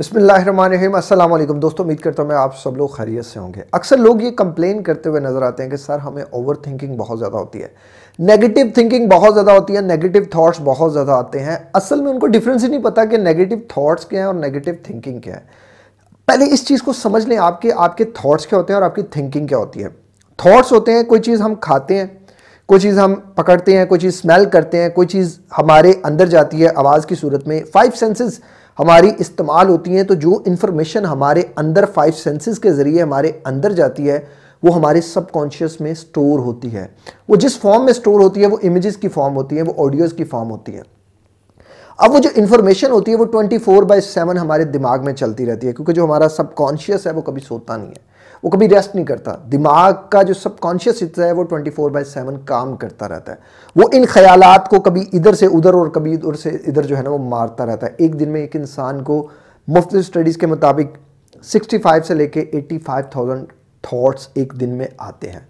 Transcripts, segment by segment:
बसमिल दोस्तों उम्मीद करता हूँ मैं आप सब लोग खैरियत से होंगे अक्सर लोग ये कंप्लेन करते हुए नज़र आते हैं कि सर हमें ओवर थिंकिंग बहुत ज़्यादा होती है नेगेटिव थिंकिंग बहुत ज़्यादा होती है नेगेटिव थॉट्स बहुत ज़्यादा आते हैं असल में उनको डिफरेंस ही नहीं पता कि नेगेटिव थाट्स क्या हैं और नेगेटिव थिंकिंग क्या है पहले इस चीज़ को समझ लें आपके आपके थाट्स क्या होते हैं और आपकी थिंकिंग क्या होती है थाट्स होते हैं कोई चीज़ हम खाते हैं कोई चीज़ हम पकड़ते हैं कोई चीज़ स्मेल करते हैं कोई चीज़ हमारे अंदर जाती है आवाज़ की सूरत में फाइव सेंसेज़ हमारी इस्तेमाल होती हैं तो जो इन्फॉर्मेशन हमारे अंदर फाइव सेंसेस के ज़रिए हमारे अंदर जाती है वो हमारे सबकॉन्शियस में स्टोर होती है वो जिस फॉर्म में स्टोर होती है वो इमेजेस की फॉर्म होती है वो ऑडियोज़ की फॉर्म होती है अब वो जो इन्फॉर्मेशन होती है वो 24 फोर बाई सेवन हमारे दिमाग में चलती रहती है क्योंकि जो हमारा सबकॉन्शियस है वो कभी सोता नहीं है वो कभी रेस्ट नहीं करता दिमाग का जो सबकॉन्शियस हिस्सा है वो ट्वेंटी फोर बाई सेवन काम करता रहता है वो इन ख्यालात को कभी इधर से उधर और कभी उधर से इधर जो है ना वो मारता रहता है एक दिन में एक इंसान को मुफ्त स्टडीज़ के मुताबिक सिक्सटी फाइव से लेके एट्टी फाइव थाउजेंड थाट्स एक दिन में आते हैं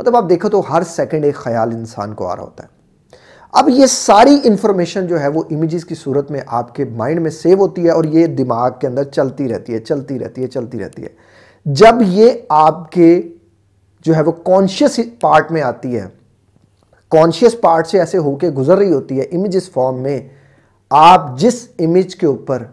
मतलब आप देखो तो हर सेकेंड एक ख्याल इंसान को आ रहा होता है अब ये सारी इंफॉर्मेशन जो है वो इमेजेस की सूरत में आपके माइंड में सेव होती है और ये दिमाग के अंदर चलती रहती है चलती रहती है चलती रहती है जब ये आपके जो है वो कॉन्शियस पार्ट में आती है कॉन्शियस पार्ट से ऐसे होके गुजर रही होती है इमेज इस फॉर्म में आप जिस इमेज के ऊपर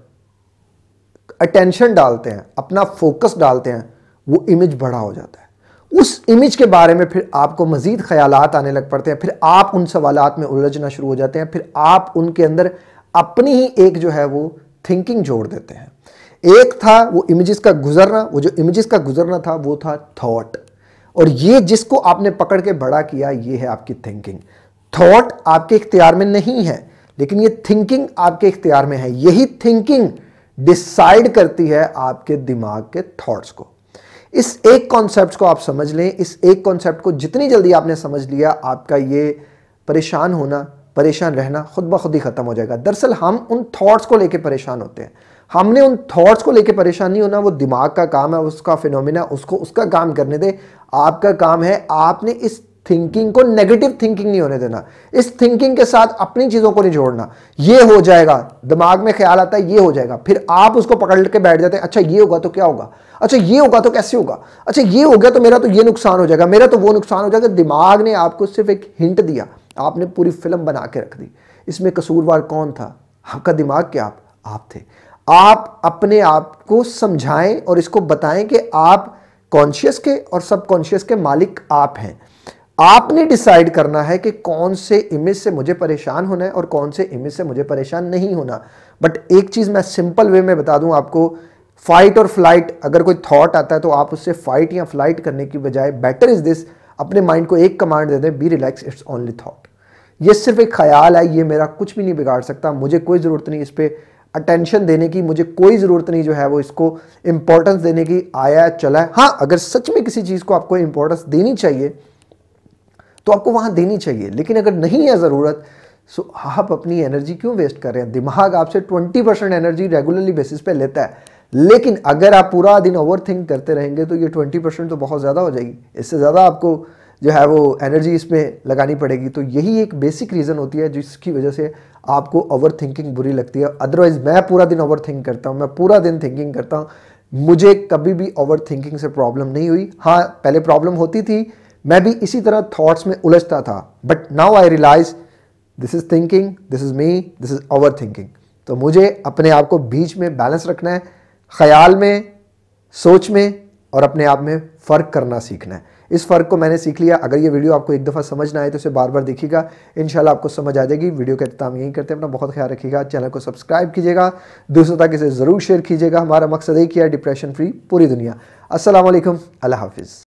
अटेंशन डालते हैं अपना फोकस डालते हैं वो इमेज बड़ा हो जाता है उस इमेज के बारे में फिर आपको मज़ीद ख्याल आने लग पड़ते हैं फिर आप उन सवाल में उलझना शुरू हो जाते हैं फिर आप उनके अंदर अपनी ही एक जो है वो थिंकिंग जोड़ देते हैं एक था वो इमेजेस का गुजरना वो जो इमेजेस का गुजरना था वो था थॉट और ये जिसको आपने पकड़ के बड़ा किया ये है आपकी थिंकिंग थॉट आपके इख्तियार में नहीं है लेकिन ये थिंकिंग आपके इख्तियार में है यही थिंकिंग डिसाइड करती है आपके दिमाग के थॉट्स को इस एक कॉन्सेप्ट को आप समझ लें इस एक कॉन्सेप्ट को जितनी जल्दी आपने समझ लिया आपका ये परेशान होना परेशान रहना खुद ब खुद ही ख़त्म हो जाएगा दरअसल हम उन थॉट्स को लेकर परेशान होते हैं हमने उन थॉट्स को लेके परेशान नहीं होना वो दिमाग का काम है उसका फिनोमिना उसको उसका काम करने दे आपका काम है आपने इस थिंकिंग को नेगेटिव थिंकिंग नहीं होने देना इस थिंकिंग के साथ अपनी चीज़ों को नहीं जोड़ना ये हो जाएगा दिमाग में ख्याल आता है ये हो जाएगा फिर आप उसको पकड़ के बैठ जाते हैं अच्छा ये होगा तो क्या होगा अच्छा ये होगा तो कैसे होगा अच्छा ये हो गया तो मेरा तो ये नुकसान हो जाएगा मेरा तो वो नुकसान हो जाएगा दिमाग ने आपको सिर्फ एक हिंट दिया आपने पूरी फिल्म बना के रख दी इसमें कसूरवार कौन था आपका दिमाग क्या आप आप थे आप अपने आप को समझाएं और इसको बताएं कि आप कॉन्शियस के और सब कॉन्शियस के मालिक आप हैं आपने डिसाइड करना है कि कौन से इमेज से मुझे परेशान होना है और कौन से इमेज से मुझे परेशान नहीं होना बट एक चीज़ मैं सिंपल वे में बता दूं आपको फाइट और फ्लाइट अगर कोई थॉट आता है तो आप उससे फाइट या फ्लाइट करने की बजाय बेटर इज़ दिस अपने माइंड को एक कमांड दे दें be relax it's only thought ये सिर्फ एक ख्याल है ये मेरा कुछ भी नहीं बिगाड़ सकता मुझे कोई ज़रूरत नहीं इस पर अटेंशन देने की मुझे कोई ज़रूरत नहीं जो है वो इसको इंपॉर्टेंस देने की आया चला है हाँ अगर सच में किसी चीज़ को आपको इंपॉर्टेंस देनी चाहिए तो आपको वहाँ देनी चाहिए लेकिन अगर नहीं है ज़रूरत सो आप अपनी एनर्जी क्यों वेस्ट कर रहे हैं दिमाग आपसे twenty percent energy regularly basis पे लेता है लेकिन अगर आप पूरा दिन ओवर थिंक करते रहेंगे तो ये ट्वेंटी परसेंट तो बहुत ज़्यादा हो जाएगी इससे ज़्यादा आपको जो है वो एनर्जी इसमें लगानी पड़ेगी तो यही एक बेसिक रीज़न होती है जिसकी वजह से आपको ओवर थिंकिंग बुरी लगती है अदरवाइज़ मैं पूरा दिन ओवर थिंक करता हूँ मैं पूरा दिन थिंकिंग करता हूँ मुझे कभी भी ओवर थिंकिंग से प्रॉब्लम नहीं हुई हाँ पहले प्रॉब्लम होती थी मैं भी इसी तरह थाट्स में उलझता था but now I realise this is thinking this is me this is overthinking तो मुझे अपने आप को बीच में बैलेंस रखना है ख्याल में सोच में और अपने आप में फ़र्क करना सीखना है इस फ़र्क को मैंने सीख लिया अगर ये वीडियो आपको एक दफ़ा समझ ना आए तो इसे बार बार देखिएगा इन आपको समझ आ जाएगी वीडियो का इतना यहीं करते हैं अपना बहुत ख्याल रखिएगा चैनल को सब्सक्राइब कीजिएगा दूसरों तक इसे ज़रूर शेयर कीजिएगा हमारा मकसद एक ही है डिप्रेशन फ्री पूरी दुनिया असल अल्लाह हाफिज़